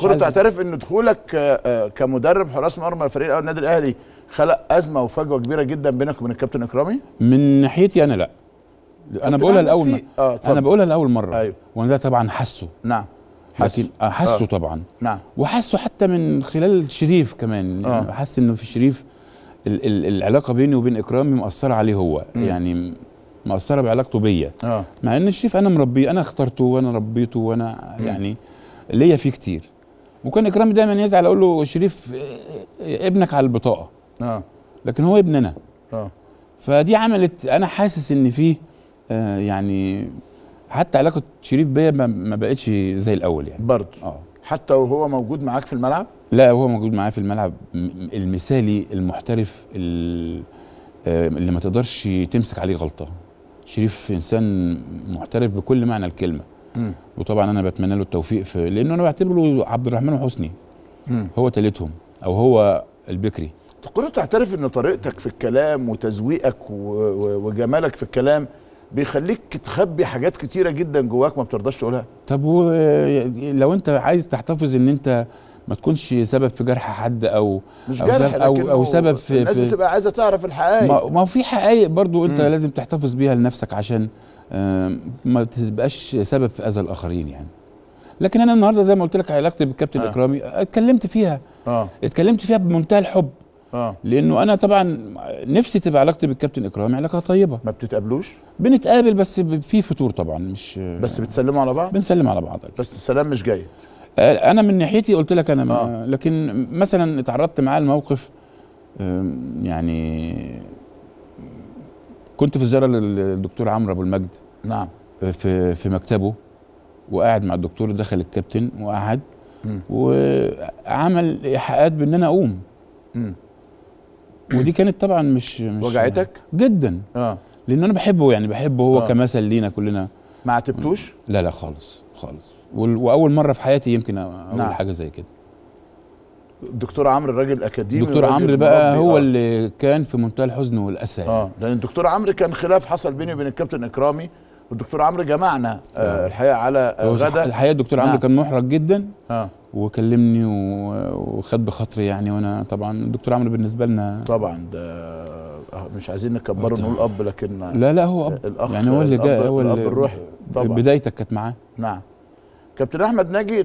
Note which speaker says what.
Speaker 1: كنت تعترف ان دخولك آه، آه، كمدرب حراس مرمى الفريق الاول آه، النادي الاهلي خلق ازمه وفجوه كبيره جدا بينك وبين الكابتن اكرامي
Speaker 2: من ناحيتي انا لا انا بقولها يعني لاول مره آه انا بقولها لاول مره أيوه. وانا ده طبعا حسه نعم حاسه لكن آه. طبعا نعم وحسه حتى من خلال شريف كمان آه. يعني انه في شريف ال ال العلاقه بيني وبين اكرامي مأثره عليه هو م. يعني مأثره بعلاقته بيا آه. مع ان شريف انا مربيه انا اخترته وانا ربيته وانا يعني ليا فيه كتير وكان اكرامي دايما يزعل اقول له شريف آه، آه، ابنك على البطاقه اه لكن هو ابننا اه فدي عملت انا حاسس ان في آه يعني حتى علاقه شريف بيا ما بقتش زي الاول يعني برضه اه
Speaker 1: حتى وهو موجود معاك في الملعب
Speaker 2: لا هو موجود معايا في الملعب المثالي المحترف آه، اللي ما تقدرش تمسك عليه غلطه شريف انسان محترف بكل معنى الكلمه مم. وطبعا انا بتمنى له التوفيق في لانه انا بعتبره عبد الرحمن وحسني مم. هو تالتهم او هو البكري
Speaker 1: تقدر تعترف ان طريقتك في الكلام وتزويقك وجمالك في الكلام بيخليك تخبي حاجات كتيره جدا جواك ما بترضاش تقولها
Speaker 2: طب لو انت عايز تحتفظ ان انت ما تكونش سبب في جرح حد او مش جرح أو, أو, او سبب في الناس في بتبقى
Speaker 1: عايزه تعرف الحقائق ما
Speaker 2: هو في حقائق برضو انت م. لازم تحتفظ بيها لنفسك عشان ما تبقاش سبب في اذى الاخرين يعني لكن انا النهارده زي ما قلت لك علاقتي بالكابتن آه. اكرامي اتكلمت فيها آه. اتكلمت فيها بمنتهى الحب آه. لانه انا طبعا نفسي تبقى علاقتي بالكابتن اكرامي علاقه طيبه ما بتتقابلوش بنتقابل بس في فتور طبعا مش بس بتسلموا على بعض بنسلم على بعض أكيد. بس السلام مش جيد انا من ناحيتي قلت لك انا ما آه. لكن مثلا اتعرضت معاه لموقف يعني كنت في زياره للدكتور عمرو ابو المجد نعم آه، في في مكتبه وقاعد مع الدكتور دخل الكابتن وقعد وعمل ايحاءات بان انا اقوم م. ودي كانت طبعا مش, مش وجعتك جدا اه لان انا بحبه يعني بحبه هو آه. كمثل لينا كلنا
Speaker 1: ما عاتبتوش؟
Speaker 2: لا لا خالص خالص واول مره في حياتي يمكن اقول نعم. حاجه زي كده
Speaker 1: الدكتور عمرو الراجل اكاديمي الدكتور عمرو بقى آه. هو آه.
Speaker 2: اللي كان في منتهى الحزن والاسى اه لان
Speaker 1: الدكتور عمرو كان خلاف حصل بيني وبين الكابتن اكرامي والدكتور عمرو جمعنا آه نعم. الحقيقه على آه غدا الحقيقه الدكتور نعم. عمرو كان
Speaker 2: محرج جدا آه. وكلمني وخد بخاطري يعني وانا طبعا الدكتور عمرو بالنسبه لنا
Speaker 1: طبعا ده مش عايزين نكبره نقول اب لكن لا لا هو اب الأخ يعني هو اللي جاء هو اللي بدايتك كانت معاه نعم كابتن احمد ناجي